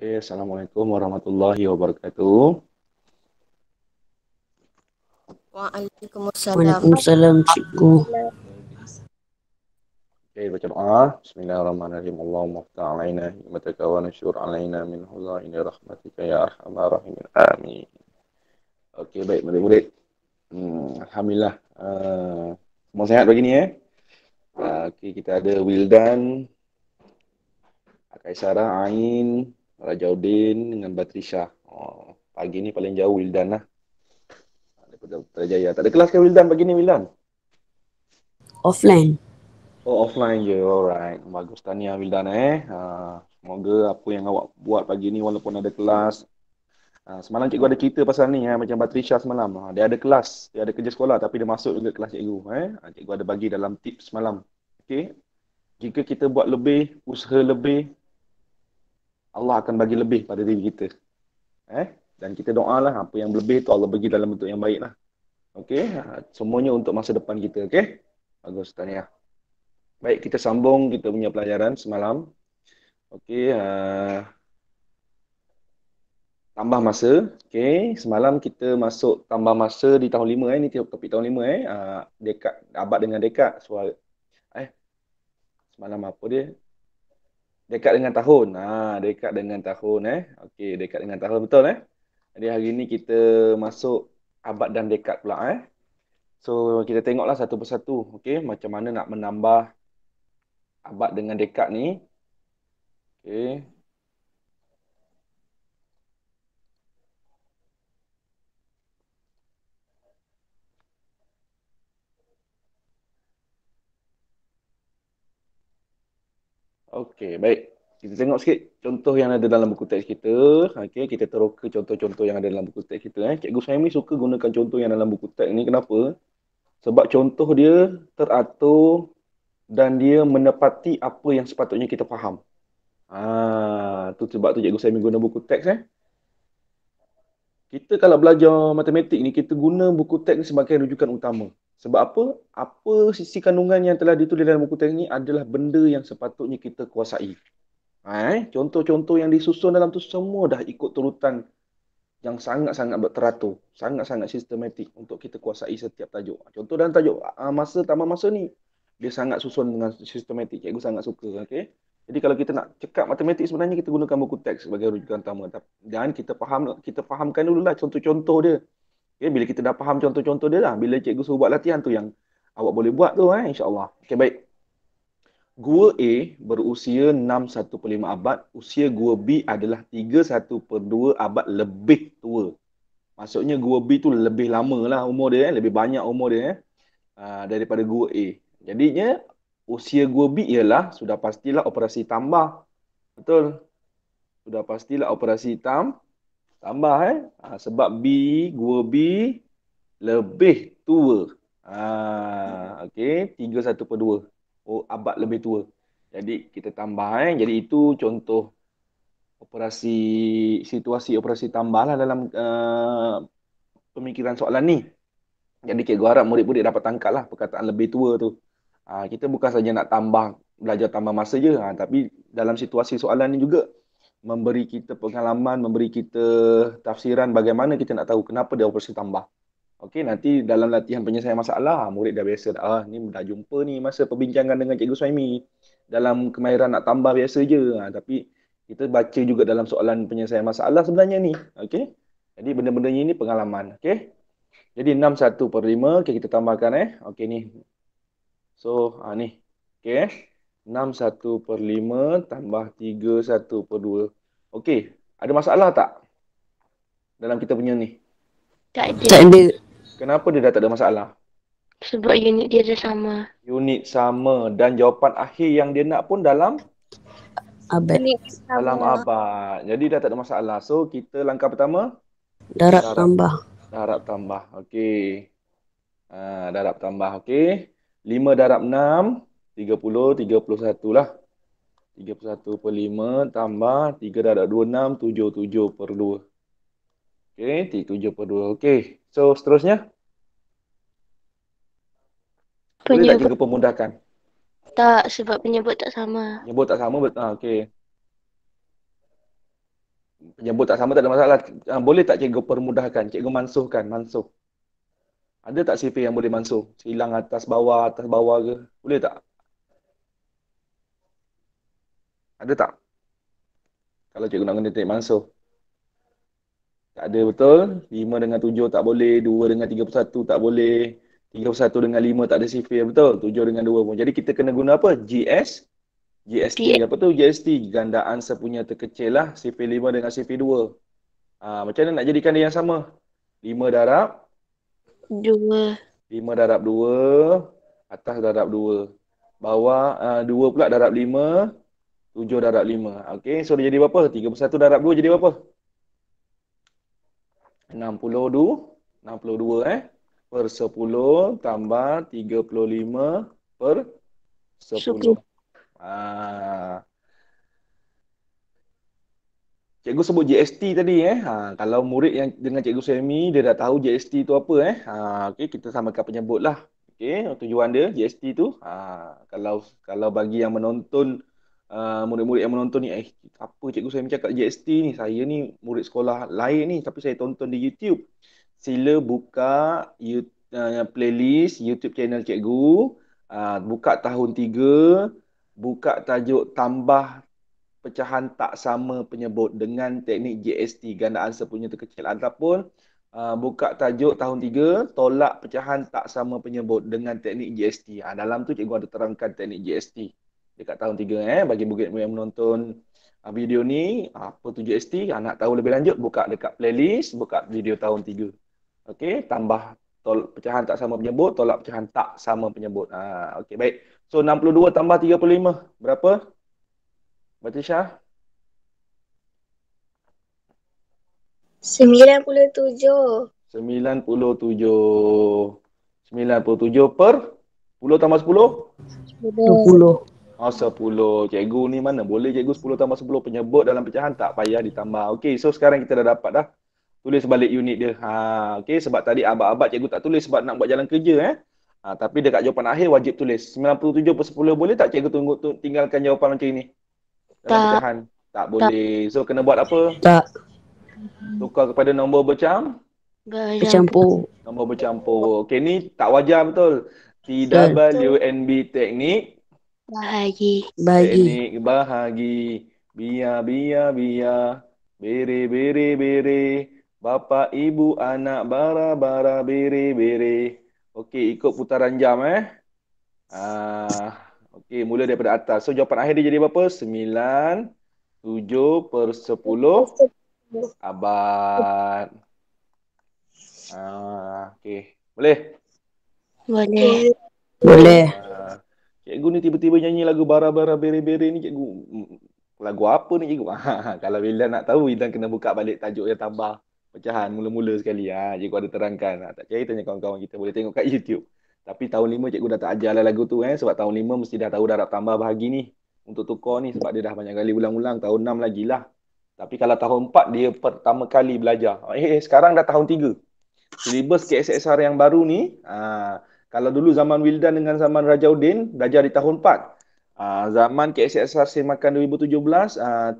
Okay, Assalamualaikum warahmatullahi wabarakatuh. Waalaikumsalam. Cikgu. Okay, baca doa. Bismillahirrahmanirrahim. Allahumma ta'alaina. Imataka wa nasyur alaina min hula ya ini ya rahmatika ya arhamar rahim. Amin. Okay, baik. Murid-murid. Hmm, Alhamdulillah. Uh, semua sehat begini ya. eh. Uh, eh, okay, kita ada Wildan. Kaisara, Ain, Raja Udin dengan Batrisha. Oh, pagi ni paling jauh Wildan lah. Daripada Putrajaya. Tak ada kelas ke Wildan pagi ni Wildan? Offline. Oh, offline je. Alright. Bagus tanya lah, Wildan eh. Uh, semoga apa yang awak buat pagi ni walaupun ada kelas. Uh, semalam cikgu ada cerita pasal ni eh. Macam Batrisha semalam. Uh, dia ada kelas. Dia ada kerja sekolah tapi dia masuk juga kelas cikgu. Eh. Cikgu ada bagi dalam tips semalam. Okay. Jika kita buat lebih, usaha lebih, Allah akan bagi lebih pada diri kita. Eh? Dan kita doa lah apa yang lebih tu Allah bagi dalam bentuk yang baik lah. Okay? Ha, semuanya untuk masa depan kita. Okay? Bagus. Tahniah. Baik, kita sambung kita punya pelajaran semalam. Okay. Uh, ha, tambah masa. Okay. Semalam kita masuk tambah masa di tahun lima Eh. Ini topik tahun lima Eh. Uh, dekat, abad dengan dekat. Suara. Eh. Semalam apa dia? dekat dengan tahun. Ha, dekat dengan tahun eh. Okey, dekat dengan tahun betul eh. Jadi hari ini kita masuk abad dan dekad pula eh. So kita tengoklah satu persatu. Okey, macam mana nak menambah abad dengan dekad ni. Okey. Okey, baik. Kita tengok sikit contoh yang ada dalam buku teks kita. Okey, kita teroka contoh-contoh yang ada dalam buku teks kita. Eh. Cikgu Saimi suka gunakan contoh yang dalam buku teks ni. Kenapa? Sebab contoh dia teratur dan dia menepati apa yang sepatutnya kita faham. Ah, tu sebab tu cikgu Saimi guna buku teks eh. Kita kalau belajar matematik ni, kita guna buku teks ni sebagai rujukan utama. Sebab apa? Apa sisi kandungan yang telah ditulis dalam buku teks ini adalah benda yang sepatutnya kita kuasai. Ha, eh? Contoh-contoh yang disusun dalam tu semua dah ikut turutan yang sangat-sangat berteratur, Sangat-sangat sistematik untuk kita kuasai setiap tajuk. Contoh dalam tajuk ah, masa, tamat masa ni, dia sangat susun dengan sistematik. Cikgu sangat suka. Okay? Jadi kalau kita nak cekap matematik sebenarnya kita gunakan buku teks sebagai rujukan utama. Dan kita faham kita fahamkan lah contoh-contoh dia. Okay, ya, bila kita dah faham contoh-contoh dia lah. Bila cikgu suruh buat latihan tu yang awak boleh buat tu eh, insyaAllah. Okay, baik. Gua A berusia 6.1.5 abad. Usia gua B adalah 3.1.2 abad lebih tua. Maksudnya gua B tu lebih lama lah umur dia. Eh. Lebih banyak umur dia. Eh. Ah, daripada gua A. Jadinya, usia gua B ialah sudah pastilah operasi tambah. Betul? Sudah pastilah operasi tambah Tambah eh. Ha, sebab B, gua B lebih tua. Ha, okay. tiga satu per dua Oh, abad lebih tua. Jadi kita tambah eh. Jadi itu contoh operasi, situasi operasi tambah lah dalam uh, pemikiran soalan ni. Jadi cikgu harap murid-murid dapat tangkap lah perkataan lebih tua tu. Ha, kita bukan saja nak tambah, belajar tambah masa je. Ha, tapi dalam situasi soalan ni juga, memberi kita pengalaman, memberi kita tafsiran bagaimana kita nak tahu kenapa dia operasi tambah. Okey, nanti dalam latihan penyelesaian masalah, murid dah biasa dah, ah, ni dah jumpa ni masa perbincangan dengan Cikgu Suami. Dalam kemahiran nak tambah biasa je. Ha, tapi kita baca juga dalam soalan penyelesaian masalah sebenarnya ni. Okey, jadi benda-benda ni pengalaman. Okey, jadi 6, 1 per 5. Okey, kita tambahkan eh. Okey, ni. So, ha, ni. Okey, eh. 6-1 per 5 tambah 3-1 per 2. Okey, ada masalah tak dalam kita punya ni? Tak ada. Tak ada. Kenapa dia dah tak ada masalah? Sebab unit dia dah sama. Unit sama dan jawapan akhir yang dia nak pun dalam? Abad. Dalam abad. Jadi dah tak ada masalah. So kita langkah pertama? Darab, tambah. Darab tambah. Okey. Ah, darab tambah. Okey. 5 darab 6. 30, 31 lah. 31 per 5 tambah 3 darab 26, 7, 7 per 2. Okay, 7 per 2. Okay, so seterusnya. Penyebut. Boleh tak cikgu pemudahkan? Tak, sebab penyebut tak sama. Penyebut tak sama, betul. Ah, Penyebut tak sama tak ada masalah. Ah, boleh tak cikgu permudahkan? Cikgu mansuhkan, mansuh. Ada tak CP yang boleh mansuh? Silang atas bawah, atas bawah ke? Boleh tak? Ada tak? Kalau cikgu nak guna teknik mansuh. Tak ada betul. 5 dengan 7 tak boleh. 2 dengan 31 tak boleh. 31 dengan 5 tak ada sifir betul. 7 dengan 2 pun. Jadi kita kena guna apa? GS. GST. G- apa tu GST? Gandaan sepunya terkecil lah. Sifir 5 dengan sifir 2. Ha, ah, macam mana nak jadikan dia yang sama? 5 darab. 2. 5 darab 2. Atas darab 2. Bawah uh, ah, 2 pula darab 5. 7 darab 5. Okey, so dia jadi berapa? 31 darab 2 jadi berapa? 62. 62 eh. Per 10 tambah 35 per 10. Ah. Cikgu sebut GST tadi eh. Ha, kalau murid yang dengan Cikgu semi dia dah tahu GST tu apa eh. Ha, okay, kita sama penyebut lah. Okey, tujuan dia GST tu. Ha, kalau kalau bagi yang menonton, uh, murid-murid yang menonton ni eh apa cikgu saya cakap JST ni saya ni murid sekolah lain ni tapi saya tonton di YouTube sila buka YouTube, uh, ah, playlist YouTube channel cikgu uh, buka tahun 3 buka tajuk tambah pecahan tak sama penyebut dengan teknik JST gandaan sepunya terkecil ataupun uh, buka tajuk tahun 3 tolak pecahan tak sama penyebut dengan teknik JST. Ha, dalam tu cikgu ada terangkan teknik JST dekat tahun 3 eh bagi bukit yang menonton ah, video ni apa tu GST nak tahu lebih lanjut buka dekat playlist buka video tahun 3 okey tambah tol pecahan tak sama penyebut tolak pecahan tak sama penyebut ha ah, okey baik so 62 tambah 35 berapa Batisha 97 97 97 per 10 tambah 10 20 20 Masa sepuluh cikgu ni mana boleh cikgu sepuluh tambah sepuluh penyebut dalam pecahan tak payah ditambah. Okey so sekarang kita dah dapat dah. Tulis balik unit dia. Ha, Okey sebab tadi abad-abad cikgu tak tulis sebab nak buat jalan kerja eh. Ha, tapi dekat jawapan akhir wajib tulis. 97 per 10 boleh tak cikgu tunggu tu, tinggalkan jawapan macam ni? Dalam tak. Pecahan. Tak boleh. So kena buat apa? Tak. Tukar kepada nombor bercam? Bercampur. Nombor bercampur. Okey ni tak wajar betul. TWNB teknik Bahagi. Bahagi. Teknik bahagi. Bia, bia, bia. Bere, bere, bere. Bapa, ibu, anak, bara, bara, bere, bere. Okey, ikut putaran jam eh. Ah, Okey, mula daripada atas. So, jawapan akhir dia jadi berapa? Sembilan, tujuh per sepuluh. Abad. Ah, Okey, boleh? Boleh. Boleh cikgu ni tiba-tiba nyanyi lagu bara-bara bere-bere ni cikgu mm, mm, lagu apa ni cikgu ha, kalau bila nak tahu kita kena buka balik tajuk yang tambah pecahan mula-mula sekali ha cikgu ada terangkan ha, tak cari tanya kawan-kawan kita boleh tengok kat YouTube tapi tahun lima cikgu dah tak ajar lah lagu tu eh sebab tahun lima mesti dah tahu dah tambah bahagi ni untuk tukar ni sebab dia dah banyak kali ulang-ulang tahun enam lagi lah tapi kalau tahun empat dia pertama kali belajar eh, eh sekarang dah tahun tiga. Silibus KSSR yang baru ni, aa, ha, kalau dulu zaman Wildan dengan zaman Raja Udin, belajar di tahun 4. Uh, ah, zaman KSSR Semakan 2017, uh, ah,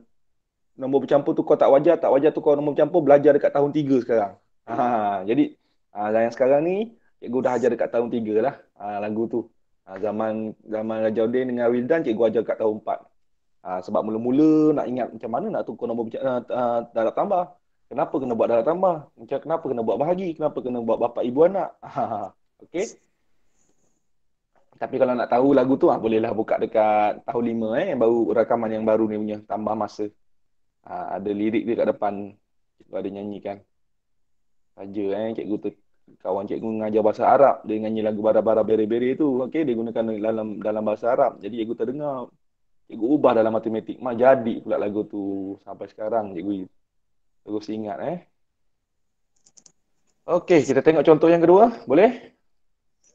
nombor bercampur tu kau tak wajar, tak wajar tu kau nombor bercampur, belajar dekat tahun 3 sekarang. Ha, jadi, uh, yang sekarang ni, cikgu dah ajar dekat tahun 3 lah uh, lagu tu. Uh, zaman zaman Raja Udin dengan Wildan, cikgu ajar dekat tahun 4. Uh, sebab mula-mula nak ingat macam mana nak tukar nombor bercampur, uh, uh, darab tambah. Kenapa kena buat darab tambah? Macam kenapa kena buat bahagi? Kenapa kena buat bapa ibu anak? Okay. Tapi kalau nak tahu lagu tu, ha, bolehlah buka dekat tahun lima eh. Baru rakaman yang baru ni punya, tambah masa. Ha, ada lirik dia kat depan. Cikgu ada nyanyikan. Saja eh, cikgu tu. Kawan cikgu mengajar bahasa Arab. Dia nyanyi lagu Bara-Bara Beri-Beri tu. okey dia gunakan dalam dalam bahasa Arab. Jadi cikgu terdengar. Cikgu ubah dalam matematik. mah jadi pula lagu tu sampai sekarang cikgu. Terus ingat eh. Okey, kita tengok contoh yang kedua. Boleh?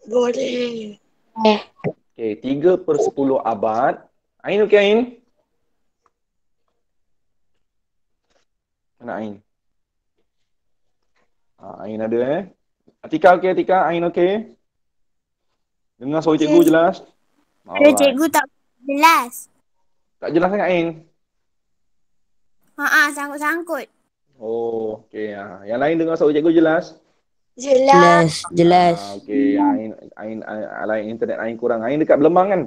Boleh. Okay, tiga per sepuluh abad. Ain okey Ain? Mana Ain? Ha, Ain ada eh. Atika okey, Atika. Ain okey. Dengar suara cikgu jelas. Suara cikgu tak jelas. Tak jelas sangat Ain? Haa, ha, sangkut-sangkut. Oh, okey. Ha. Yang lain dengar suara cikgu jelas? Okay. Jelas. Ah, jelas. okay. Ain, Ain, alai internet Ain kurang. Ain dekat Belemang kan?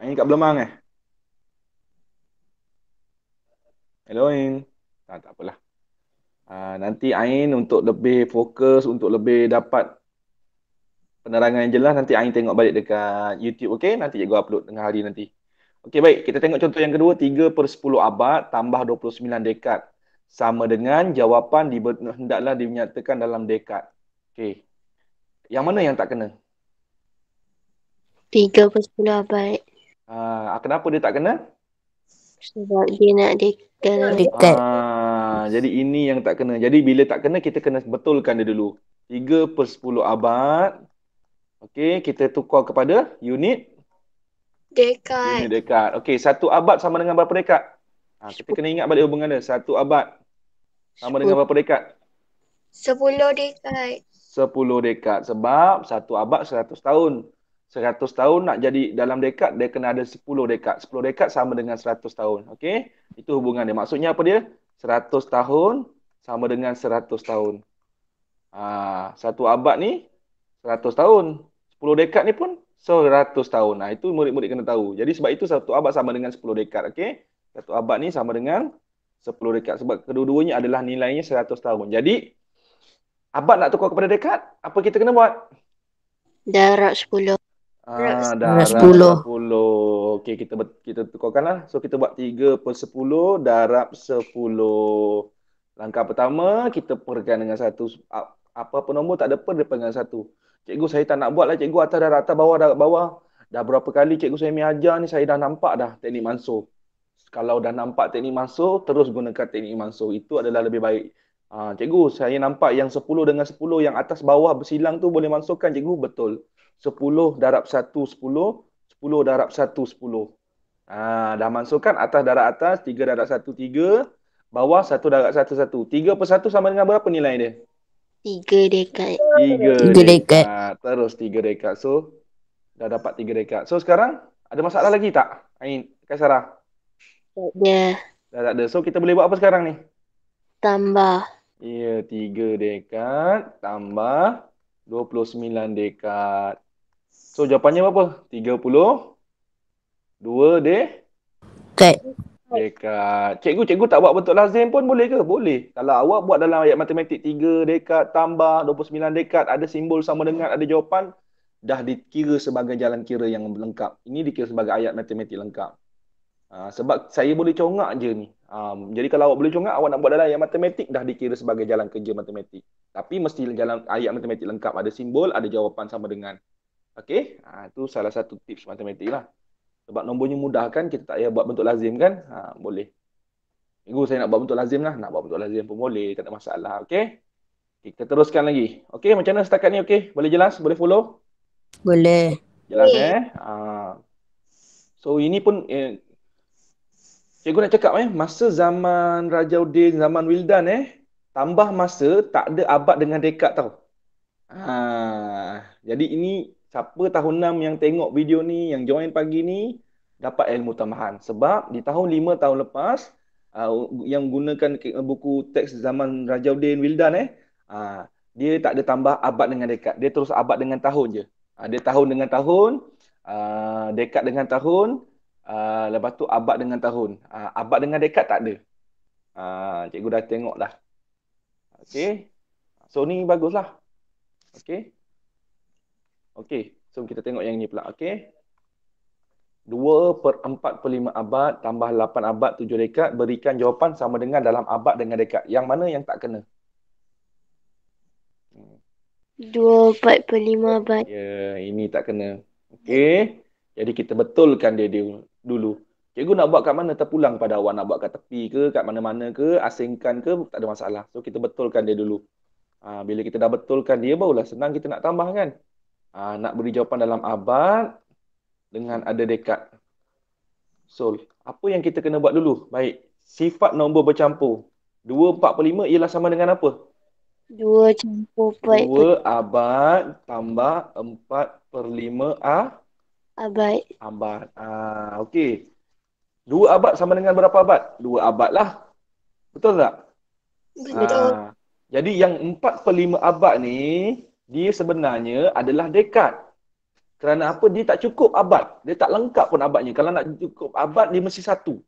Ain dekat Belemang eh? Hello Ain. Tak, ah, tak apalah. Ah, nanti Ain untuk lebih fokus, untuk lebih dapat penerangan yang jelas, nanti Ain tengok balik dekat YouTube, okay? Nanti cikgu upload tengah hari nanti. Okay, baik. Kita tengok contoh yang kedua. 3 per 10 abad tambah 29 dekad sama dengan jawapan di, hendaklah dinyatakan dalam dekat. Okey. Yang mana yang tak kena? 3 per 10 abad. Ha, ah, uh, kenapa dia tak kena? Sebab dia nak dekat. dekat. Uh, jadi ini yang tak kena. Jadi bila tak kena, kita kena betulkan dia dulu. 3 per 10 abad. Okey, kita tukar kepada unit. Dekat. Unit dekat. Okey, satu abad sama dengan berapa dekat? Ha, kita kena ingat balik hubungan dia. Satu abad sama 10. dengan berapa dekad? Sepuluh dekad. Sepuluh dekad sebab satu abad seratus tahun. Seratus tahun nak jadi dalam dekad dia kena ada sepuluh dekad. Sepuluh dekad sama dengan seratus tahun. Okey? Itu hubungan dia. Maksudnya apa dia? Seratus tahun sama dengan seratus tahun. ha, satu abad ni seratus tahun. Sepuluh dekad ni pun seratus tahun. Nah, ha, itu murid-murid kena tahu. Jadi sebab itu satu abad sama dengan sepuluh dekad, okey? Satu abad ni sama dengan 10 rekat sebab kedua-duanya adalah nilainya 100 tahun. Jadi abad nak tukar kepada dekat, apa kita kena buat? Darab 10. Ah, darab 10. 10. Okey, kita kita tukarkanlah. So kita buat 3 per 10 darab 10. Langkah pertama, kita pergi dengan satu apa pun nombor tak ada pun depan dengan satu. Cikgu saya tak nak buat lah cikgu atas darab atas bawah darab bawah. Dah berapa kali cikgu saya mengajar ni saya dah nampak dah teknik mansuh kalau dah nampak teknik mansuh, terus gunakan teknik mansuh. Itu adalah lebih baik. Uh, cikgu, saya nampak yang 10 dengan 10 yang atas bawah bersilang tu boleh mansuhkan, cikgu. Betul. 10 darab 1, 10. 10 darab 1, 10. Ah, dah mansuhkan atas darab atas, 3 darab 1, 3. Bawah 1 darab 1, 1. 3 per 1 sama dengan berapa nilai dia? 3 dekat. 3, 3 dekat. Ha, terus 3 dekat. So, dah dapat 3 dekat. So, sekarang ada masalah lagi tak? Ain, Kak Sarah? Tak ada. Dah tak ada. So kita boleh buat apa sekarang ni? Tambah. Ya, tiga dekat tambah dua puluh sembilan dekat So jawapannya berapa? 32 dekad. dekat Cikgu, cikgu tak buat bentuk lazim pun boleh ke? Boleh. Kalau awak buat dalam ayat matematik tiga dekat tambah dua puluh sembilan dekat ada simbol sama dengan, ada jawapan, dah dikira sebagai jalan kira yang lengkap. Ini dikira sebagai ayat matematik lengkap. Ha, sebab saya boleh congak je ni. Um, jadi kalau awak boleh congak, awak nak buat dalam yang matematik dah dikira sebagai jalan kerja matematik. Tapi mesti jalan ayat matematik lengkap. Ada simbol, ada jawapan sama dengan. Okey? Ha, itu salah satu tips matematik lah. Sebab nombornya mudah kan, kita tak payah buat bentuk lazim kan? Ha, boleh. Minggu saya nak buat bentuk lazim lah. Nak buat bentuk lazim pun boleh. Tak ada masalah. Okey? Okay, kita teruskan lagi. Okey, macam mana setakat ni? Okey? Boleh jelas? Boleh follow? Boleh. Jelas eh? Ha. So ini pun eh, Cikgu nak cakap eh, masa zaman Raja Udin, zaman Wildan eh, tambah masa tak ada abad dengan dekat tau. Ha, jadi ini siapa tahun 6 yang tengok video ni, yang join pagi ni, dapat ilmu tambahan. Sebab di tahun 5 tahun lepas, uh, yang gunakan buku teks zaman Raja Udin, Wildan eh, uh, dia tak ada tambah abad dengan dekat. Dia terus abad dengan tahun je. Uh, dia tahun dengan tahun, uh, dekat dengan tahun, Ah, lepas tu abad dengan tahun. Uh, abad dengan dekad tak ada. Uh, cikgu dah tengok dah. Okay. So ni baguslah. Okay. Okay. So kita tengok yang ni pula. Okay. 2 per 4 per 5 abad tambah 8 abad 7 dekad berikan jawapan sama dengan dalam abad dengan dekad. Yang mana yang tak kena? 2 per 5 abad. Ya, yeah, ini tak kena. Okey. Jadi kita betulkan dia dulu dulu. Cikgu nak buat kat mana terpulang pada awak nak buat kat tepi ke, kat mana-mana ke, asingkan ke, tak ada masalah. So kita betulkan dia dulu. Ha, bila kita dah betulkan dia, barulah senang kita nak tambah kan. Ha, nak beri jawapan dalam abad dengan ada dekat. So, apa yang kita kena buat dulu? Baik, sifat nombor bercampur. 2, 4, 5 ialah sama dengan apa? 2 campur 4. 2 abad tambah 4 per 5 a. Abad. Abad. Ah, okey. Dua abad sama dengan berapa abad? Dua abad lah. Betul tak? Betul. Ah. Jadi yang empat per lima abad ni, dia sebenarnya adalah dekad. Kerana apa? Dia tak cukup abad. Dia tak lengkap pun abadnya. Kalau nak cukup abad, dia mesti satu.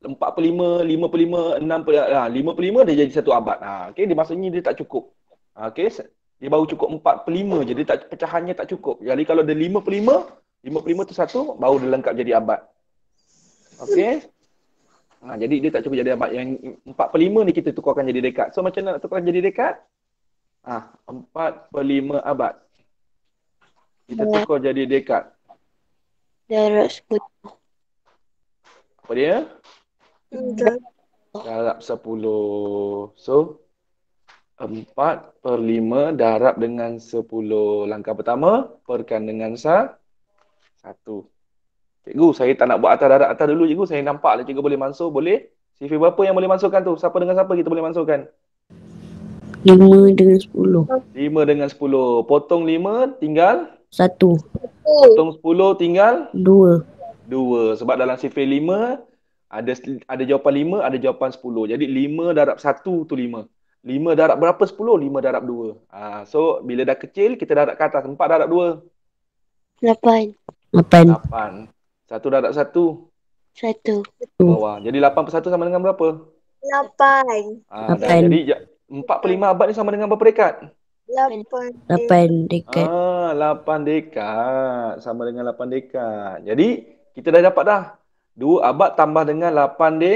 Empat per lima, lima per lima, enam per lima, ah, lima per lima dia jadi satu abad. Ha, okay? Dia maksudnya dia tak cukup. Ha, okay? Dia baru cukup empat per lima je. Dia tak, pecahannya tak cukup. Jadi kalau dia lima per lima, lima prima tu satu baru dia lengkap jadi abad. Okey. Ha, jadi dia tak cukup jadi abad. Yang empat per ni kita tukarkan jadi dekat. So macam mana nak tukarkan jadi dekat? Ha, empat per lima abad. Kita ya. tukar jadi dekat. Darab sepuluh. Apa dia? Darab sepuluh. So, empat per lima darab dengan sepuluh. Langkah pertama, perkan dengan satu. Satu. Cikgu, saya tak nak buat atas darat atas dulu cikgu. Saya nampak lah cikgu boleh masuk, Boleh? Sifir berapa yang boleh masukkan tu? Siapa dengan siapa kita boleh masukkan? Lima dengan sepuluh. Lima dengan sepuluh. Potong lima, tinggal? satu. Potong sepuluh, tinggal? dua. Dua. Sebab dalam sifir lima, ada ada jawapan lima, ada jawapan sepuluh. Jadi lima darab satu tu lima. Lima darab berapa sepuluh? Lima darab dua. ha, so, bila dah kecil, kita darab ke atas. 4 darab dua. Lapan. Lapan. Lapan. Satu darat satu. Satu. Bawah. Jadi lapan per satu sama dengan berapa? Lapan. Ah, lapan. Dah, jadi empat per lima abad ni sama dengan berapa dekat? Lapan. Lapan dekat. Ah, lapan dekat. Sama dengan lapan dekat. Jadi kita dah dapat dah. Dua abad tambah dengan lapan de?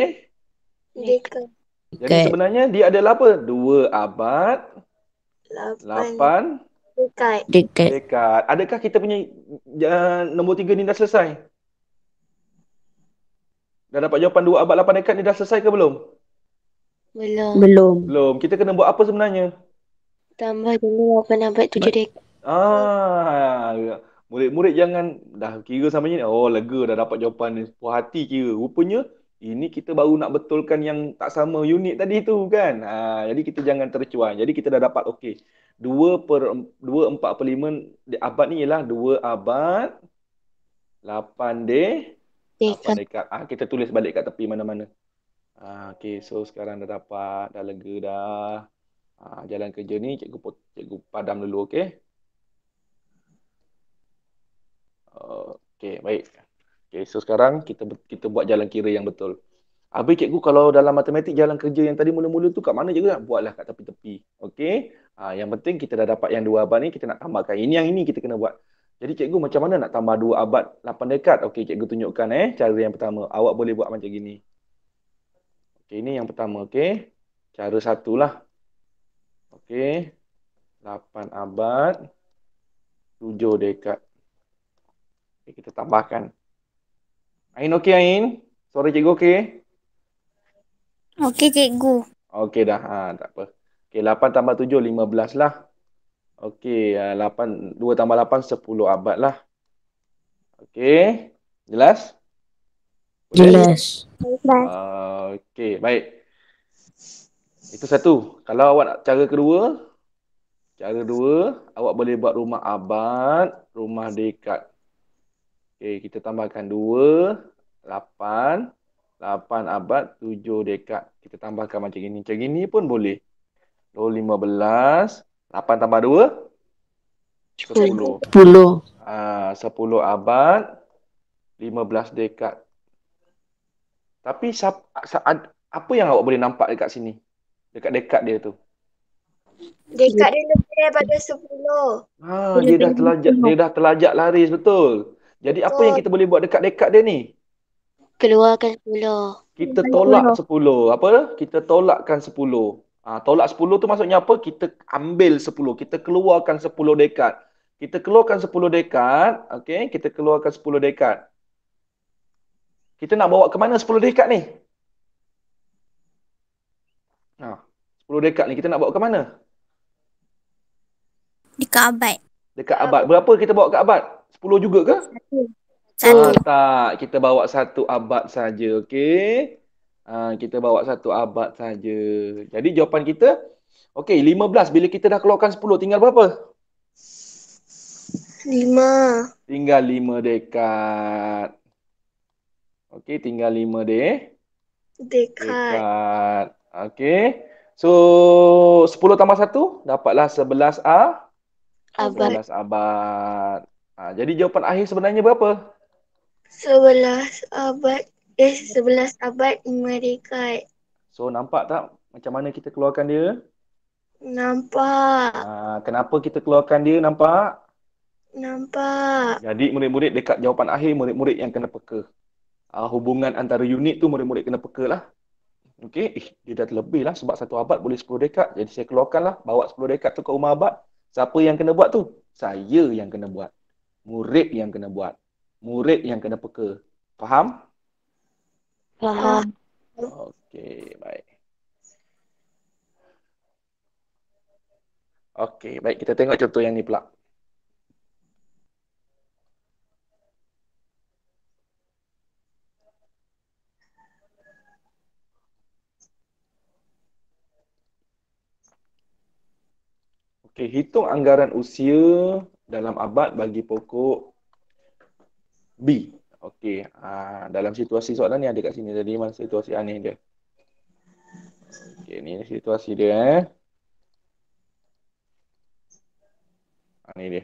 dekat. Jadi okay. sebenarnya dia adalah apa? Dua abad. Lapan. lapan. Dekat. Dekat. Dekat. Adakah kita punya uh, nombor tiga ni dah selesai? Dah dapat jawapan dua abad lapan dekat ni dah selesai ke belum? Belum. Belum. Belum. Kita kena buat apa sebenarnya? Tambah dulu lapan abad tujuh dekat. Ah, murid-murid jangan dah kira sama ni. Oh, lega dah dapat jawapan ni. Puas hati kira. Rupanya ini kita baru nak betulkan yang tak sama unit tadi tu kan. Ha, jadi kita jangan tercuai. Jadi kita dah dapat okey. 2 per 2 4 per 5 di abad ni ialah 2 abad 8 de dekat. dekat. Ah, ha, kita tulis balik kat tepi mana-mana. Ha, ah, okay, so sekarang dah dapat, dah lega dah. Ha, jalan kerja ni, cikgu, cikgu padam dulu, Okey. Okey. baik. Okay, so sekarang kita kita buat jalan kira yang betul. Habis cikgu kalau dalam matematik jalan kerja yang tadi mula-mula tu kat mana cikgu nak buatlah kat tepi-tepi. Okay, Ha, yang penting kita dah dapat yang dua abad ni kita nak tambahkan. Ini yang ini kita kena buat. Jadi cikgu macam mana nak tambah dua abad lapan dekat? Okay, cikgu tunjukkan eh cara yang pertama. Awak boleh buat macam gini. Okay, ini yang pertama Okay, Cara satu lah. Okay, Lapan abad tujuh dekat. Okay, kita tambahkan. Ain okey Ain? Suara cikgu okey? Okey cikgu. Okey dah. Ha, tak apa. Okey 8 tambah 7 15 lah. Okey 8 ha, 2 tambah 8 10 abad lah. Okey. Jelas? Jelas. Ha, okey, baik. Itu satu. Kalau awak nak cara kedua, cara kedua, awak boleh buat rumah abad, rumah dekat. Okay, kita tambahkan 2, 8, 8 abad, 7 dekad. Kita tambahkan macam ini. Macam ini pun boleh. 2, 15, 8 tambah 2, 10. Uh, 10 abad, 15 dekad. Tapi saat, apa yang awak boleh nampak dekat sini? Dekat dekat dia tu. Dekat dia lebih daripada sepuluh. Ha, dia, dah telajak dia dah terlajak laris betul. Jadi apa oh. yang kita boleh buat dekat-dekat dia ni? Keluarkan sepuluh. Kita tolak sepuluh. Apa? Kita tolakkan sepuluh. Ah ha, tolak sepuluh tu maksudnya apa? Kita ambil sepuluh. Kita keluarkan sepuluh dekat. Kita keluarkan sepuluh dekat, Okay? kita keluarkan sepuluh dekat. Kita nak bawa ke mana 10 dekat ni? Ha, 10 dekat ni kita nak bawa ke mana? Dekat abad. Dekat abad. Berapa kita bawa ke abad? Sepuluh juga ke? Satu. Ah, tak, kita bawa satu abad saja, okey? Ah, kita bawa satu abad saja. Jadi jawapan kita, okey, lima belas. Bila kita dah keluarkan sepuluh, tinggal berapa? Lima. Tinggal lima dekat. Okey, tinggal lima de. Dekat. dekat. Okey. So, sepuluh tambah satu, dapatlah sebelas A. Abad. Sebelas abad. Ah, jadi jawapan akhir sebenarnya berapa? Sebelas abad. Eh, sebelas abad mereka. So, nampak tak macam mana kita keluarkan dia? Nampak. Ah, kenapa kita keluarkan dia? Nampak? Nampak. Jadi, murid-murid dekat jawapan akhir, murid-murid yang kena peka. Ah, hubungan antara unit tu murid-murid kena peka lah. Okey, eh, dia dah terlebih lah sebab satu abad boleh sepuluh dekat. Jadi saya keluarkan lah, bawa sepuluh dekat tu ke rumah abad. Siapa yang kena buat tu? Saya yang kena buat murid yang kena buat. Murid yang kena peka. Faham? Faham. Okey, baik. Okey, baik. Kita tengok contoh yang ni pula. Okey, hitung anggaran usia dalam abad bagi pokok B. Okey, ah, dalam situasi soalan ni ada kat sini tadi mana situasi aneh dia. Okey, ni situasi dia eh. Ini ah, dia.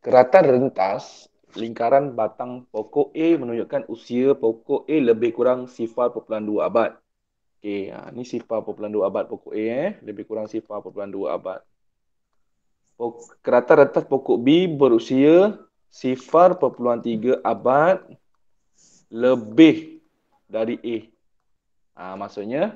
Keratan rentas lingkaran batang pokok A menunjukkan usia pokok A lebih kurang sifar perpuluhan dua abad. Okey, ha, ni sifar perpuluhan dua abad pokok A eh. Lebih kurang sifar perpuluhan dua abad. Kerata retas pokok B berusia sifar perpuluhan tiga abad lebih dari A. Ha, maksudnya,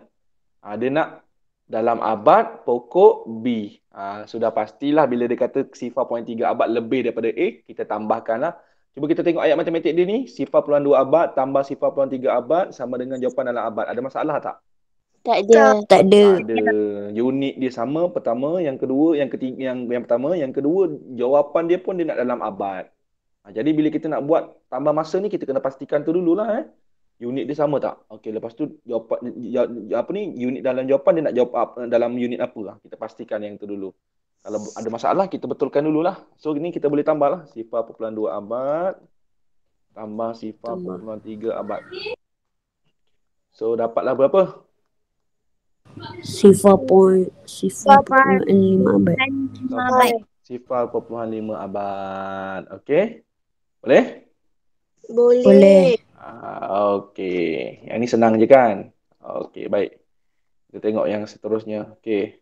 ha, dia nak dalam abad pokok B. Ha, sudah pastilah bila dia kata sifar perpuluhan tiga abad lebih daripada A, kita tambahkanlah. Cuba kita tengok ayat matematik dia ni. Sifar perpuluhan dua abad tambah sifar perpuluhan tiga abad sama dengan jawapan dalam abad. Ada masalah tak? Tak ada. Tak ada. Tak ada. Unit dia sama pertama, yang kedua, yang ketiga, yang yang pertama, yang kedua jawapan dia pun dia nak dalam abad. Ha, jadi bila kita nak buat tambah masa ni kita kena pastikan tu dululah eh. Unit dia sama tak? Okey, lepas tu jawapan apa ni unit dalam jawapan dia nak jawab dalam unit apa lah. Kita pastikan yang tu dulu. Kalau ada masalah kita betulkan dululah. So ini kita boleh tambah lah sifar perpuluhan dua abad tambah sifar perpuluhan tiga abad. So dapatlah berapa? Sifar point Sifar perpuluhan lima abad Sifar perpuluhan lima abad okey, Boleh? Boleh ah, Okay Yang ni senang je kan? Okey, baik Kita tengok yang seterusnya okey.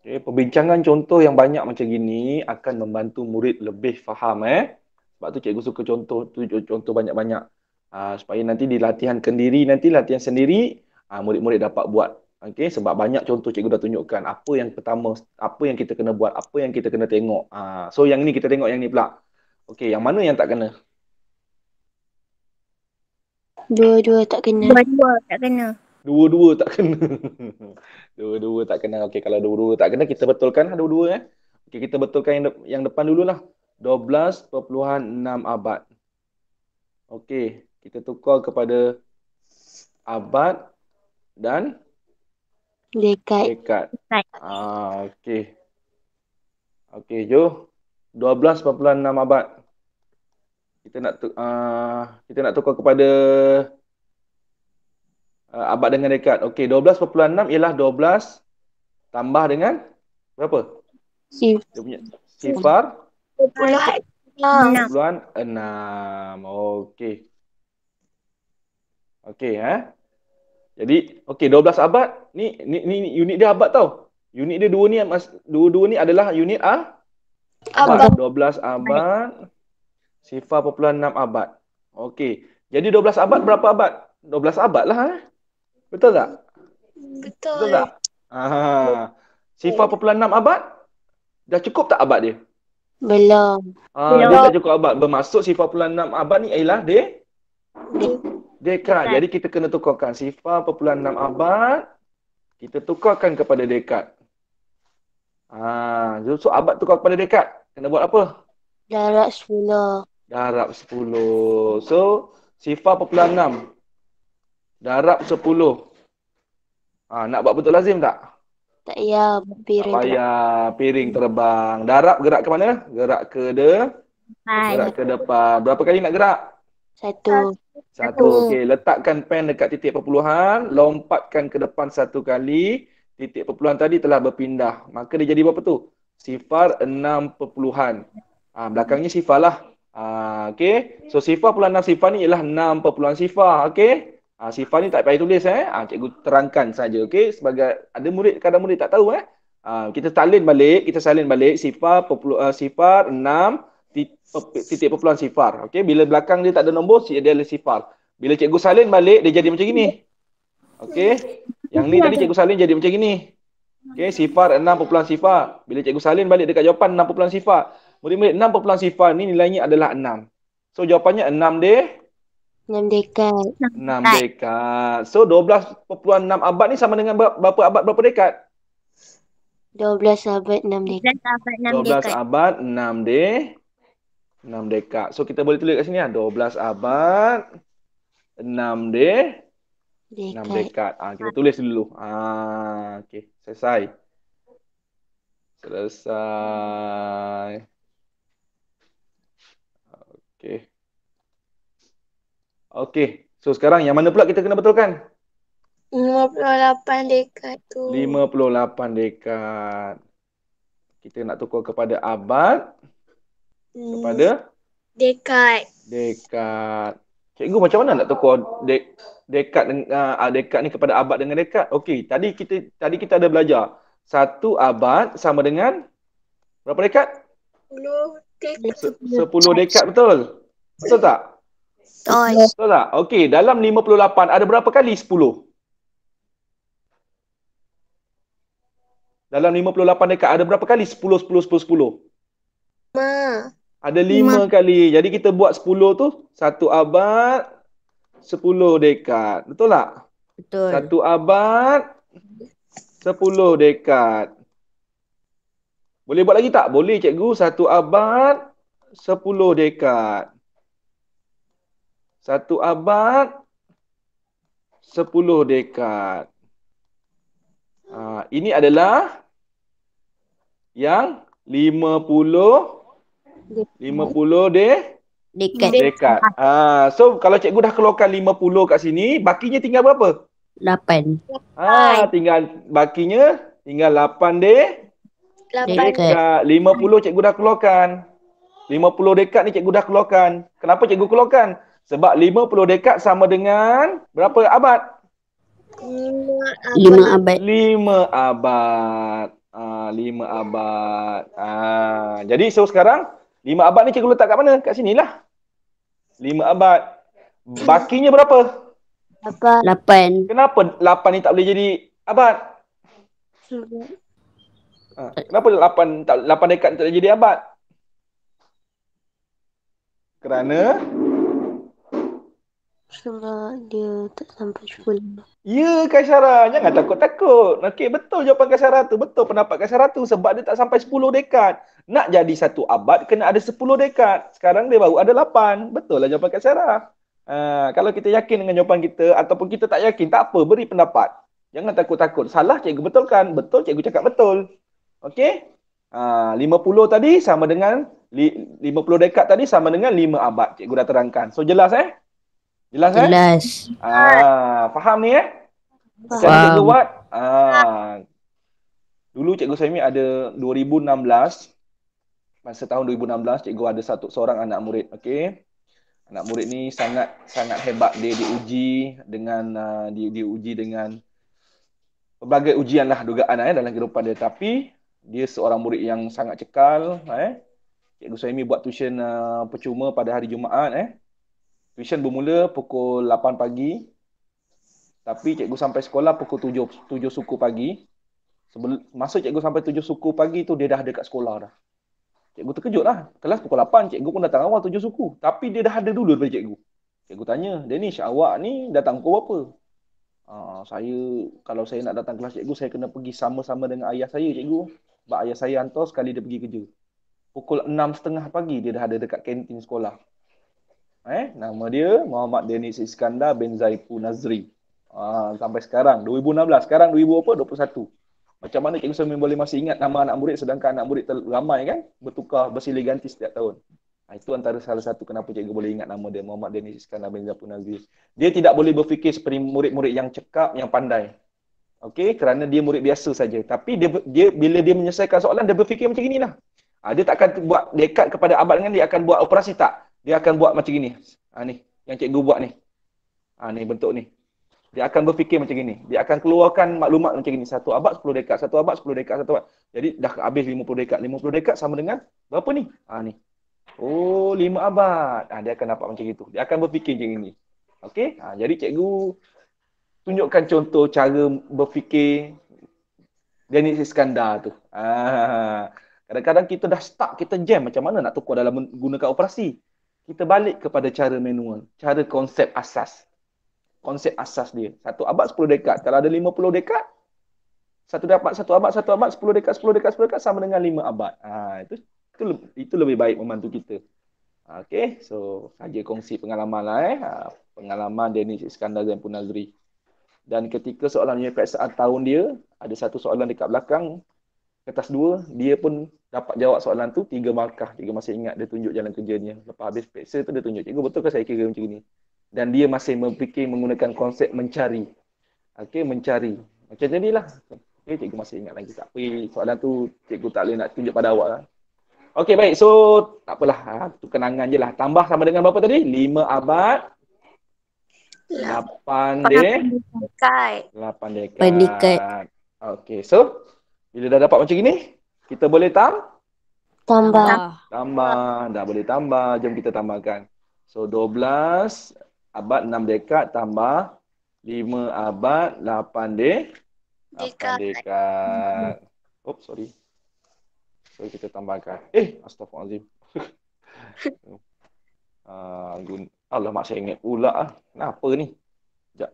Okay, perbincangan contoh yang banyak macam gini akan membantu murid lebih faham eh. Sebab tu cikgu suka contoh tu contoh banyak-banyak uh, supaya nanti di latihan kendiri nanti latihan sendiri uh, murid-murid dapat buat. Okey sebab banyak contoh cikgu dah tunjukkan apa yang pertama apa yang kita kena buat, apa yang kita kena tengok. Uh, so yang ni kita tengok yang ni pula. Okey yang mana yang tak kena? Dua-dua tak kena. Dua-dua tak kena. Dua-dua tak kena. dua-dua tak kena. Okey kalau dua-dua tak kena kita betulkan lah dua-dua eh. Okey kita betulkan yang de- yang depan dululah. 12.6 abad. Okey, kita tukar kepada abad dan dekat. Dekad. Ah, okey. Okey, jo. 12.6 abad. Kita nak tu, uh, kita nak tukar kepada uh, abad dengan dekat. Okey, 12.6 ialah 12 tambah dengan berapa? Sifar. Dia punya sifar Puluhan enam. Okey. Okey, ha. Jadi, okey, belas abad. Ni, ni, ni, unit dia abad tau. Unit dia dua ni, dua-dua ni adalah unit A. Abad. Dua belas abad. Sifar perpuluhan enam abad. Okey. Jadi dua belas abad berapa abad? Dua belas abad lah ha? Betul tak? Betul. Betul tak? Aha. Sifar perpuluhan enam abad? Dah cukup tak abad dia? Belum. Ah, Belum. Dia tak cukup abad. Bermaksud sifar perpuluhan enam abad ni ialah de? Dekat. Jadi kita kena tukarkan sifar perpuluhan enam abad. Kita tukarkan kepada dekat. Ah, so abad tukar kepada dekat. Kena buat apa? Darab sepuluh. Darab sepuluh. So, sifar perpuluhan enam. Darab sepuluh. Ah, nak buat betul lazim Tak. Tak payah piring Tak payah piring terbang Darab gerak ke mana? Gerak ke de Hai. Gerak ke depan Berapa kali nak gerak? Satu Satu, okey Letakkan pen dekat titik perpuluhan Lompatkan ke depan satu kali Titik perpuluhan tadi telah berpindah Maka dia jadi berapa tu? Sifar enam perpuluhan ha, Belakangnya sifar lah ha, Okey So sifar pula enam sifar ni ialah enam perpuluhan sifar Okey Ha, ah, sifat ni tak payah tulis eh. Ha, cikgu terangkan saja okey sebagai ada murid kadang murid tak tahu eh. Ha, kita salin balik, kita salin balik sifar perpulu, uh, sifar 6 titik, titik perpuluhan sifar. Okey, bila belakang dia tak ada nombor, dia ada sifar. Bila cikgu salin balik, dia jadi macam gini. Okey. Yang ni tadi cikgu salin jadi macam gini. Okey, sifar 6 perpuluhan sifar. Bila cikgu salin balik dekat jawapan 6 perpuluhan sifar. Murid-murid 6 perpuluhan sifar ni nilainya adalah 6. So jawapannya 6 dia 6 dekad. 6 dekad. So 12.6 abad ni sama dengan berapa abad berapa dekad? 12 abad 6 dekad. 12 abad 6 dekad. 6 dekad. So kita boleh tulis kat sini lah. 12 abad 6 de dekad. 6 dekad. Ah kita tulis dulu. Ah ha, okey, selesai. Selesai. Okey. So sekarang yang mana pula kita kena betulkan? 58 dekad tu. 58 dekat. Kita nak tukar kepada abad. Hmm. Kepada? dekat. dekat. Cikgu macam mana nak tukar de dekat dengan ah, uh, ah, dekad ni kepada abad dengan dekat? Okey, tadi kita tadi kita ada belajar. Satu abad sama dengan berapa dekat? 10 dekat 10 dekad betul. Betul tak? Betul. Betul tak? Okey, dalam 58 ada berapa kali 10? Dalam 58 dekat ada berapa kali 10, 10, 10, Ada lima 5 kali. Jadi kita buat sepuluh tu, satu abad, sepuluh dekat. Betul tak? Betul. 1 abad, sepuluh dekat. Boleh buat lagi tak? Boleh cikgu. Satu abad, sepuluh dekat. Satu abad, sepuluh dekad. Uh, ha, ini adalah yang lima puluh lima puluh dekad. dekad. Uh, ha, so kalau cikgu dah keluarkan lima puluh kat sini, bakinya tinggal berapa? Lapan. Ah, tinggal bakinya tinggal lapan de. Dekad. Lima puluh cikgu dah keluarkan. Lima puluh dekad ni cikgu dah keluarkan. Kenapa cikgu keluarkan? Sebab 50 dekad sama dengan berapa abad? 5 abad. 5 abad. Ah 5 abad. Ah jadi so sekarang 5 abad ni cikgu letak kat mana? Kat lah? 5 abad. Bakinya berapa? 8. Kenapa 8 ni tak boleh jadi abad? Ah, eh. kenapa 8 tak 8 dekad tak boleh jadi abad? Kerana sebab dia tak sampai sepuluh. Ya, Kaisara. Jangan takut-takut. Okey, betul jawapan Kaisara tu. Betul pendapat Kaisara tu. Sebab dia tak sampai sepuluh dekat. Nak jadi satu abad, kena ada sepuluh dekat. Sekarang dia baru ada lapan. Betul lah jawapan Kaisara. Uh, ha, kalau kita yakin dengan jawapan kita, ataupun kita tak yakin, tak apa. Beri pendapat. Jangan takut-takut. Salah cikgu betulkan. Betul cikgu cakap betul. Okey? Ha, lima uh, puluh tadi sama dengan... Lima puluh dekad tadi sama dengan lima abad. Cikgu dah terangkan. So, jelas eh? Jelas kan? Jelas. Ah, faham ni eh? Faham. Macam cikgu buat. Ah. Dulu cikgu Saimi ada 2016. Masa tahun 2016 cikgu ada satu seorang anak murid. Okey, Anak murid ni sangat sangat hebat dia diuji dengan uh, ah, dia diuji dengan pelbagai ujian lah dugaan eh, dalam kehidupan dia tapi dia seorang murid yang sangat cekal eh. Cikgu Suhaimi buat tuition uh, percuma pada hari Jumaat eh. Tuition bermula pukul 8 pagi. Tapi cikgu sampai sekolah pukul 7, 7 suku pagi. Sebelum, masa cikgu sampai 7 suku pagi tu dia dah ada kat sekolah dah. Cikgu terkejut lah. Kelas pukul 8, cikgu pun datang awal 7 suku. Tapi dia dah ada dulu daripada cikgu. Cikgu tanya, ni awak ni datang pukul berapa? Uh, saya, kalau saya nak datang kelas cikgu, saya kena pergi sama-sama dengan ayah saya cikgu. Sebab ayah saya hantar sekali dia pergi kerja. Pukul 6.30 pagi dia dah ada dekat kantin sekolah. Eh, nama dia Muhammad Denis Iskandar bin Zaipu Nazri. Ah, sampai sekarang 2016, sekarang apa 2021. Macam mana cikgu Salmin boleh masih ingat nama anak murid sedangkan anak murid ramai kan bertukar bersilih ganti setiap tahun. Ah, itu antara salah satu kenapa cikgu boleh ingat nama dia Muhammad Denis Iskandar bin Zaipu Nazri. Dia tidak boleh berfikir seperti murid-murid yang cekap, yang pandai. Okey, kerana dia murid biasa saja. Tapi dia, dia bila dia menyelesaikan soalan, dia berfikir macam inilah. Ha, dia tak akan buat dekat kepada abad dengan dia akan buat operasi tak? dia akan buat macam gini. Ha, ni, yang cikgu buat ni. Ha, ni bentuk ni. Dia akan berfikir macam gini. Dia akan keluarkan maklumat macam gini. Satu abad, sepuluh dekad. Satu abad, sepuluh dekad. Satu abad. Jadi dah habis lima puluh dekad. Lima puluh dekad sama dengan berapa ni? Ha, ni. Oh, lima abad. Ha, dia akan dapat macam itu. Dia akan berfikir macam ini. Okey? Ha, jadi cikgu tunjukkan contoh cara berfikir Dennis Iskandar tu. Ha, kadang-kadang kita dah stuck, kita jam macam mana nak tukar dalam gunakan operasi kita balik kepada cara manual, cara konsep asas. Konsep asas dia. Satu abad, sepuluh dekad. Kalau ada lima puluh dekad, satu abad, satu abad, satu abad, sepuluh dekad, sepuluh dekad, sepuluh dekad, sama dengan lima abad. Ha, itu, itu, itu lebih baik membantu kita. Okay, so saja kongsi pengalaman lah eh. Ha, pengalaman Dennis Iskandar Zainpun Nazri. Dan ketika soalan UFSR tahun dia, ada satu soalan dekat belakang, kertas dua, dia pun dapat jawab soalan tu tiga markah. Cikgu masih ingat dia tunjuk jalan kerjanya. Lepas habis peksa tu dia tunjuk. Cikgu betul ke saya kira macam ni? Dan dia masih memikir menggunakan konsep mencari. Okey, mencari. Macam ni lah. Okey, cikgu masih ingat lagi. Tak apa, soalan tu cikgu tak boleh nak tunjuk pada awak lah. Okey, baik. So, tak apalah. Ha, tu kenangan je lah. Tambah sama dengan berapa tadi? Lima abad. Lapan dekat. Lapan dekat. Okey, so. Bila dah dapat macam gini, kita boleh tam? Tambah. Tambah. Dah boleh tambah. Jom kita tambahkan. So 12 abad 6 dekad tambah 5 abad 8 de dekad. 8 dekad. Hmm. Oops, sorry. So kita tambahkan. Eh, astagfirullahalazim. uh, ah, Allah mak saya ingat pula ah. Kenapa ni? Jap.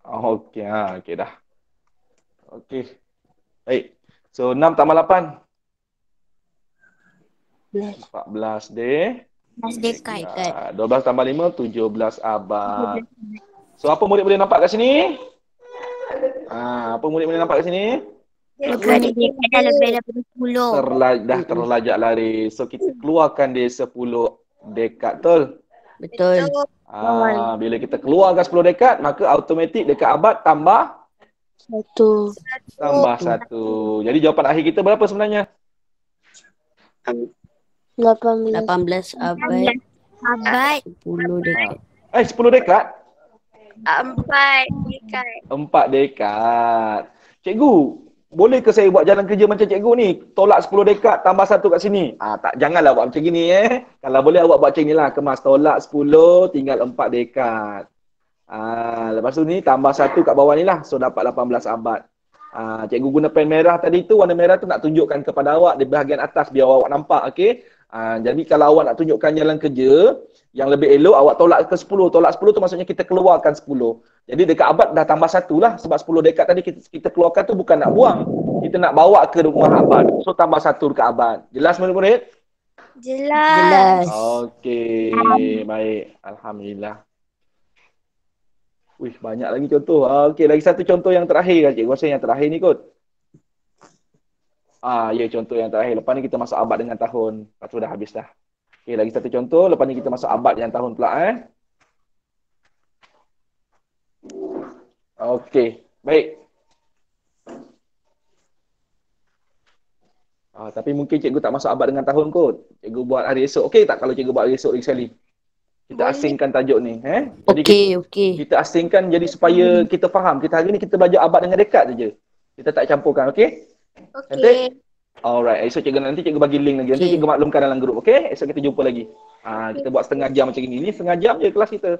okay. ha, dah. Okey. Baik. So 6 tambah 8. 14 deh. 14 dekat. 12 tambah 5 17 abad. So apa murid boleh nampak kat sini? Ah, apa murid boleh nampak kat sini? Terla- dah terlajak lari. So kita keluarkan dia 10 dekat betul. Betul. Ah, bila kita keluarkan 10 dekat maka automatik dekat abad tambah satu. Tambah satu. Jadi jawapan akhir kita berapa sebenarnya? Lapan belas. Abai. Abai. Sepuluh dekat. Eh, sepuluh dekat? Empat dekat. Empat dekat. Cikgu, boleh ke saya buat jalan kerja macam cikgu ni? Tolak sepuluh dekat tambah satu kat sini. Ah tak janganlah buat macam gini eh. Kalau boleh awak buat macam inilah kemas tolak sepuluh, tinggal empat dekat. Ah, lepas tu ni tambah satu kat bawah ni lah. So dapat 18 abad. Ah, cikgu guna pen merah tadi tu, warna merah tu nak tunjukkan kepada awak di bahagian atas biar awak nampak. Okay? Ah, jadi kalau awak nak tunjukkan jalan kerja, yang lebih elok awak tolak ke 10. Tolak 10 tu maksudnya kita keluarkan 10. Jadi dekat abad dah tambah satu lah. Sebab 10 dekat tadi kita, kita keluarkan tu bukan nak buang. Kita nak bawa ke rumah abad. So tambah satu dekat abad. Jelas murid-murid? Jelas. Jelas. Okey. Baik. Alhamdulillah. Wih, banyak lagi contoh. Ah, okey, lagi satu contoh yang terakhir lah cikgu. Rasa yang terakhir ni kot. Ah, ya contoh yang terakhir. Lepas ni kita masuk abad dengan tahun. Lepas tu dah habis dah. Okey, lagi satu contoh. Lepas ni kita masuk abad dengan tahun pula eh. Okey, baik. Ah, tapi mungkin cikgu tak masuk abad dengan tahun kot. Cikgu buat hari esok. Okey tak kalau cikgu buat hari esok lagi sekali? Kita asingkan tajuk ni. Eh? Okey, okey. kita, okay. Kita asingkan jadi supaya hmm. kita faham. Kita hari ni kita belajar abad dengan dekat saja. Kita tak campurkan, okey? Okey. Nanti? Alright, esok cikgu nanti cikgu bagi link lagi. Nanti okay. cikgu maklumkan dalam grup, okay? Esok kita jumpa lagi. Ha, kita buat setengah jam macam ni Ini setengah jam je kelas kita.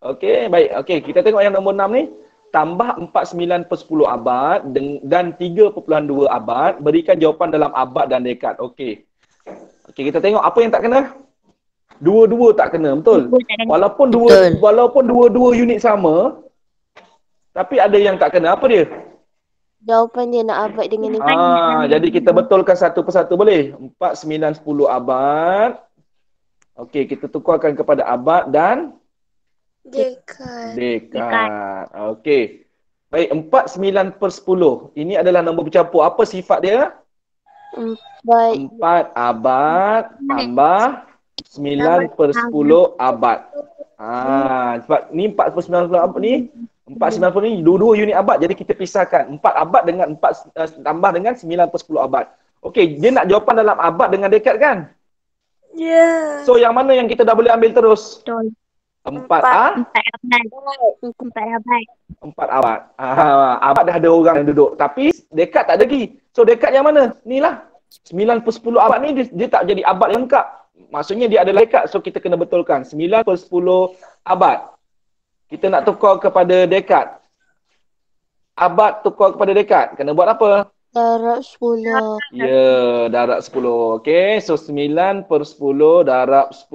Okey, baik. Okey, kita tengok yang nombor enam ni. Tambah 49 per 10 abad dan 3.2 abad. Berikan jawapan dalam abad dan dekat. Okey. Okey, kita tengok apa yang tak kena dua-dua tak kena betul walaupun dua betul. walaupun dua-dua unit sama tapi ada yang tak kena apa dia jawapan dia nak abad dengan ni ah jadi kita betulkan satu persatu boleh 4 9 10 abad okey kita tukarkan kepada abad dan dekad dekad okey baik 4 9 10 ini adalah nombor bercampur apa sifat dia 4 abad tambah Sembilan per 10 abad. Ah, hmm. sebab ni empat per sembilan puluh abad ni, empat sembilan puluh ni dua-dua unit abad. Jadi kita pisahkan empat abad dengan empat uh, tambah dengan sembilan per 10 abad. Okey, dia nak jawapan dalam abad dengan dekat kan? Ya. Yeah. So yang mana yang kita dah boleh ambil terus? Empat 4 a abad. Empat abad. Empat abad. Ah, abad dah ada orang yang duduk tapi dekat tak ada lagi. So dekat yang mana? Inilah. sembilan per 10 abad ni dia, dia tak jadi abad lengkap maksudnya dia adalah dekat so kita kena betulkan 9 per 10 abad kita nak tukar kepada dekat abad tukar kepada dekat kena buat apa darab 10 ya darab 10 okey so 9 per 10 darab 10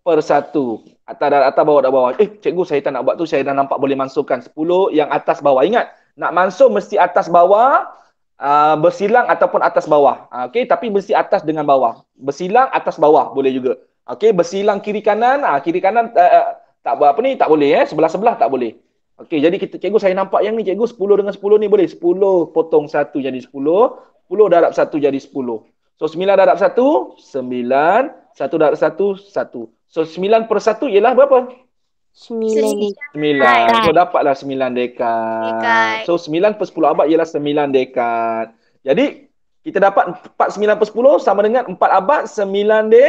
per satu. Atas dan atas bawah dan bawah. Eh, cikgu saya tak nak buat tu. Saya dah nampak boleh mansuhkan. Sepuluh yang atas bawah. Ingat, nak mansuh mesti atas bawah. Ah, bersilang ataupun atas bawah. Uh, ah, okay, tapi mesti atas dengan bawah. Bersilang atas bawah boleh juga. Okay, bersilang kiri kanan, uh, kiri kanan uh, uh, tak buat apa ni, tak boleh eh. Sebelah-sebelah tak boleh. Okay, jadi kita, cikgu saya nampak yang ni, cikgu 10 dengan 10 ni boleh. 10 potong 1 jadi 10, 10 darab 1 jadi 10. So 9 darab 1, 9, 1 darab 1, 1. So 9 per 1 ialah berapa? Sembilan. Sembilan. Dekat. So dapatlah sembilan dekat. So sembilan per sepuluh abad ialah sembilan dekat. Jadi kita dapat empat sembilan per sepuluh sama dengan empat abad sembilan de.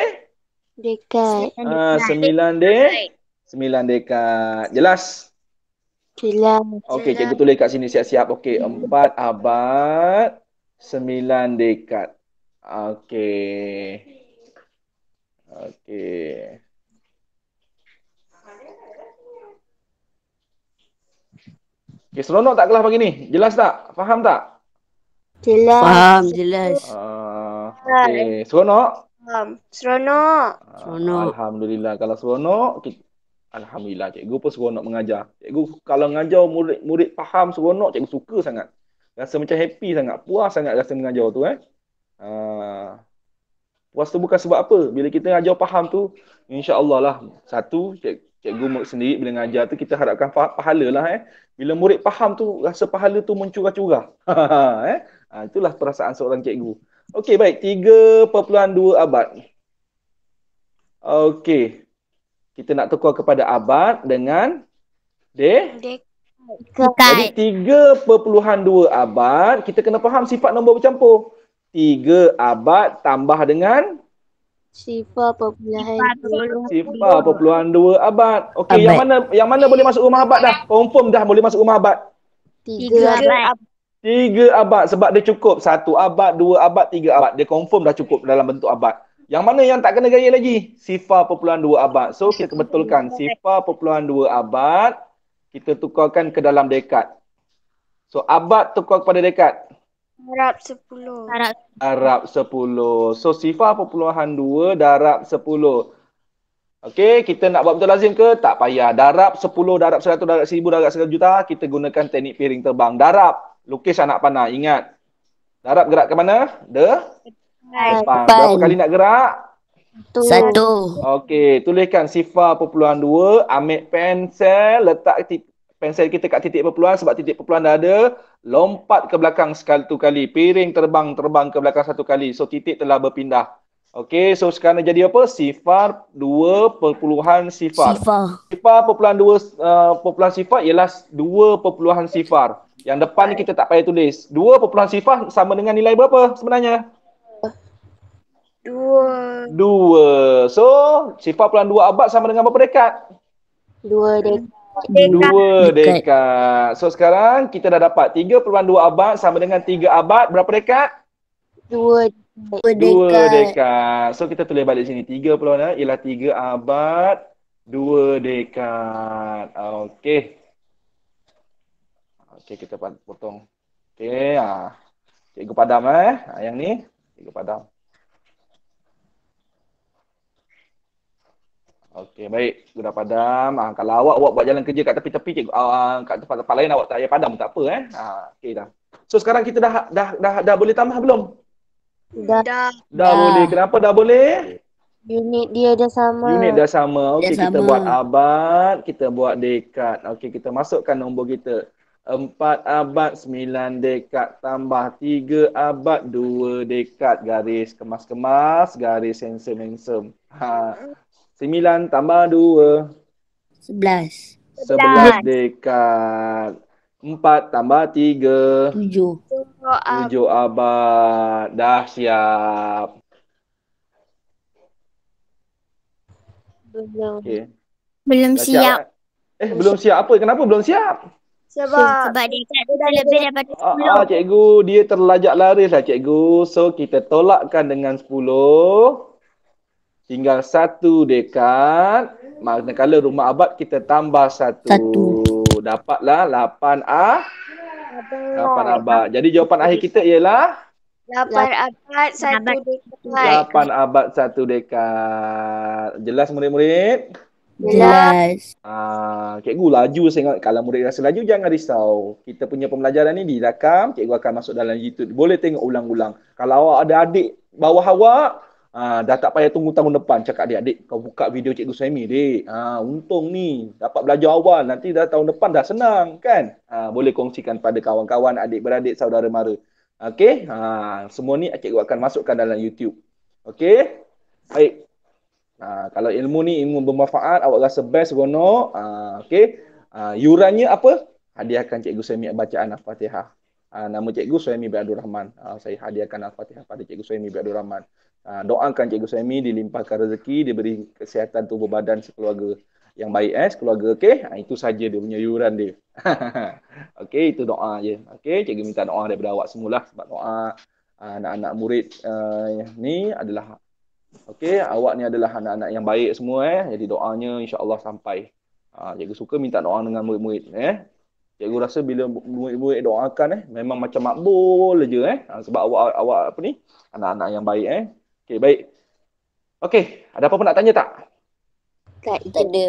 Dekat. Ah sembilan de. Sembilan dekat. Jelas. Jelas. Okey, cikgu tulis kat sini siap-siap. Okey, hmm. empat abad sembilan dekat. Okey. Okey. Okay, seronok tak kelas pagi ni? Jelas tak? Faham tak? Jelas. Faham, jelas. Uh, ah, okay. Seronok? Faham. Seronok. Uh, seronok. Alhamdulillah. Kalau seronok, okay. Alhamdulillah, cikgu pun seronok mengajar. Cikgu kalau mengajar murid-murid faham seronok, cikgu suka sangat. Rasa macam happy sangat. Puas sangat rasa mengajar tu eh. Uh, puas tu bukan sebab apa. Bila kita mengajar faham tu, insyaAllah lah. Satu, cikgu cikgu sendiri bila ngajar tu kita harapkan fah- pahala lah eh. Bila murid faham tu rasa pahala tu mencurah-curah. eh. Ha, itulah perasaan seorang cikgu. Okey baik 3.2 abad. Okey. Kita nak tukar kepada abad dengan de dekat. Jadi 3.2 abad kita kena faham sifat nombor bercampur. 3 abad tambah dengan Sifa perpuluhan Sifa perpuluhan dua abad. Okey, yang mana yang mana boleh masuk rumah abad dah? Confirm dah boleh masuk rumah abad. Tiga abad. Tiga abad sebab dia cukup. Satu abad, dua abad, tiga abad. Dia confirm dah cukup dalam bentuk abad. Yang mana yang tak kena gaya lagi? Sifa perpuluhan dua abad. So kita kebetulkan sifa perpuluhan dua abad kita tukarkan ke dalam dekat. So abad tukar kepada dekat. Arab 10. Arab 10. So Sifa perpuluhan 2 darab 10. Okey, kita nak buat betul lazim ke? Tak payah. Darab 10, darab 100, darab 1000, darab 1 juta, kita gunakan teknik piring terbang. Darab, lukis anak panah. Ingat. Darab gerak ke mana? The? Depan. Berapa kali nak gerak? Satu. Okey, tuliskan Sifa perpuluhan 2, ambil pensel, letak tip pensel kita kat titik perpuluhan sebab titik perpuluhan dah ada lompat ke belakang sekali satu kali piring terbang terbang ke belakang satu kali so titik telah berpindah okey so sekarang jadi apa sifar 2 perpuluhan sifar sifar, sifar perpuluhan 2 uh, perpuluhan sifar ialah 2 perpuluhan sifar yang depan ni kita tak payah tulis 2 perpuluhan sifar sama dengan nilai berapa sebenarnya Dua. Dua. So, sifar perpuluhan dua abad sama dengan berapa dekat? Dua dekat. Dua dekat. So sekarang kita dah dapat tiga dua abad sama dengan tiga abad berapa dekat? Dua dekat. Dua dekad. So kita tulis balik sini. tiga peluang eh, ialah tiga abad dua dekat. Okay, okay kita potong. Okay, Ah. Cikgu padam eh. Ah, yang ni. Cikgu padam. Okey, baik. Sudah padam. Ha, kalau awak, awak buat jalan kerja kat tepi-tepi, cik, uh, ah, kat tempat-tempat lain awak tak payah padam, tak apa. Eh? Ha, Okey dah. So sekarang kita dah dah dah, dah, boleh tambah belum? Dah. dah. Dah boleh. Kenapa dah boleh? Unit dia dah sama. Unit dah sama. Okey, kita buat abad, kita buat dekat. Okey, kita masukkan nombor kita. Empat abad, sembilan dekat, tambah tiga abad, dua dekat, garis kemas-kemas, garis handsome-handsome. Ha. Sembilan tambah dua. Sebelas. Sebelas dekat. Empat tambah tiga. Tujuh. Tujuh abad. Dah siap. Belum. Okay. Belum siap. siap. Eh? eh, belum siap apa? Kenapa belum siap? Sebab, Sebab dia tak ada lebih daripada ah, ah, sepuluh. Ah, cikgu, dia terlajak laris lah cikgu. So, kita tolakkan dengan sepuluh tinggal satu dekat manakala rumah abad kita tambah satu, satu. dapatlah lapan a ah. lapan abad jadi jawapan akhir kita ialah lapan abad satu dekat lapan abad satu dekat jelas murid-murid jelas ah cikgu laju sangat kalau murid rasa laju jangan risau kita punya pembelajaran ni dirakam cikgu akan masuk dalam YouTube boleh tengok ulang-ulang kalau awak ada adik bawah awak Ha, dah tak payah tunggu tahun depan cakap dia adik kau buka video cikgu Saimi dik. Ha, ah, untung ni dapat belajar awal nanti dah tahun depan dah senang kan. Ha, boleh kongsikan pada kawan-kawan adik beradik saudara mara. Okey, ha, semua ni cikgu akan masukkan dalam YouTube. Okey. Baik. Ha, kalau ilmu ni ilmu bermanfaat awak rasa best seronok, ha, okey. Ha, yurannya apa? Hadiahkan cikgu Saimi bacaan Al-Fatihah. Ha, nama cikgu Suhaimi bin Abdul Rahman. Ha, saya hadiahkan Al-Fatihah pada cikgu Suhaimi bin Abdul Rahman. Ah, doakan Cikgu Suhaimi dilimpahkan rezeki, diberi kesihatan tubuh badan sekeluarga yang baik eh, sekeluarga okey. Ha, itu saja dia punya yuran dia. okey, itu doa je. Okey, cikgu minta doa daripada awak semula sebab doa ah, anak-anak murid uh, ni adalah okey, awak ni adalah anak-anak yang baik semua eh. Jadi doanya insya-Allah sampai. Ha, cikgu suka minta doa dengan murid-murid eh. Cikgu rasa bila murid-murid doakan eh, memang macam makbul je eh. Ha, sebab awak awak apa ni? Anak-anak yang baik eh. Okey, baik. Okey, ada apa-apa nak tanya tak? Tak, tak ada.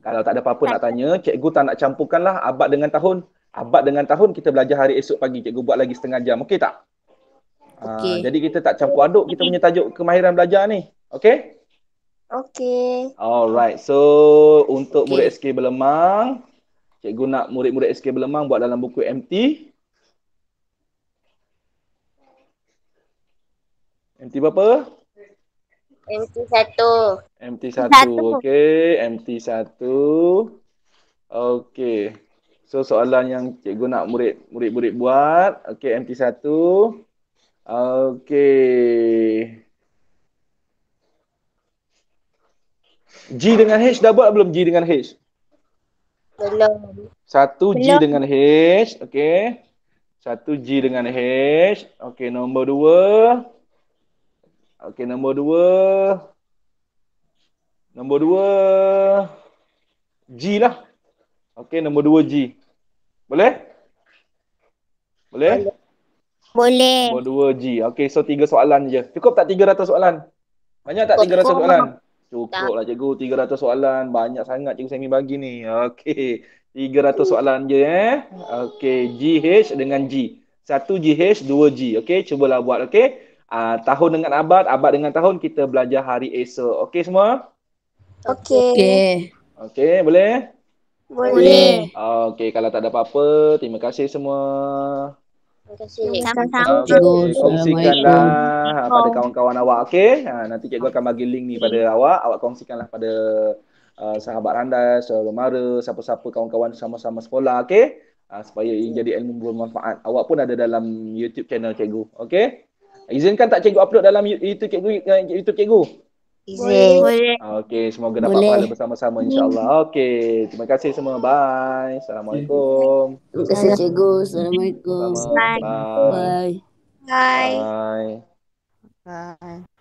Kalau tak ada apa-apa tak. nak tanya, cikgu tak nak campurkanlah abad dengan tahun. Abad dengan tahun kita belajar hari esok pagi. Cikgu buat lagi setengah jam. Okey tak? Ah, okay. Uh, jadi kita tak campur aduk kita punya tajuk kemahiran belajar ni. Okey? Okey. Alright. So, untuk okay. murid SK Belemang, cikgu nak murid-murid SK Belemang buat dalam buku MT. MT berapa? MT satu. MT satu, okey. MT satu. Okey. So soalan yang cikgu nak murid, murid-murid buat. Okey, MT satu. Okey. G dengan H dah buat belum G dengan H? Belum. Satu G belum. dengan H, okey. Satu G dengan H. Okey, nombor dua. Okay, nombor dua. Nombor dua. G lah. Okay, nombor dua G. Boleh? Boleh? Boleh. Nombor dua G. Okay, so tiga soalan je. Cukup tak tiga ratus soalan? Banyak tak tiga ratus soalan? Cukup lah cikgu. Tiga ratus soalan. Banyak sangat cikgu Semi bagi ni. Okay. Tiga ratus soalan je eh. Okay. GH dengan G. Satu GH, dua G. Okay, cubalah buat. Okay uh, tahun dengan abad, abad dengan tahun kita belajar hari esok. Okey semua? Okey. Okey. Okey, boleh? Boleh. Okey, kalau tak ada apa-apa, terima kasih semua. Terima kasih. Jumpa Kongsikanlah pada kawan-kawan awak, okey? Ha, nanti cikgu akan bagi link ni pada awak. Awak kongsikanlah pada uh, sahabat anda, saudara mara, siapa-siapa kawan-kawan sama-sama sekolah, okey? Uh, supaya ia jadi ilmu bermanfaat. Awak pun ada dalam YouTube channel cikgu, okey? Izinkan tak cikgu upload dalam YouTube cikgu YouTube eh, cikgu? Izin. Ah, okey, semoga dapat Boleh. pahala bersama-sama insya-Allah. Hmm. Okey, terima kasih semua. Bye. Assalamualaikum. Terima kasih cikgu. Assalamualaikum. Bye. Bye. Bye. Bye. Bye. Bye.